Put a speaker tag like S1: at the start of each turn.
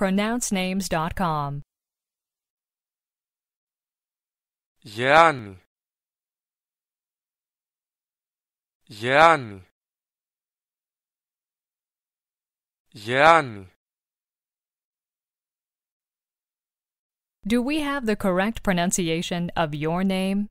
S1: pronouncenames.com.
S2: Yani. Yani. Yani.
S1: Do we have the correct pronunciation of your name?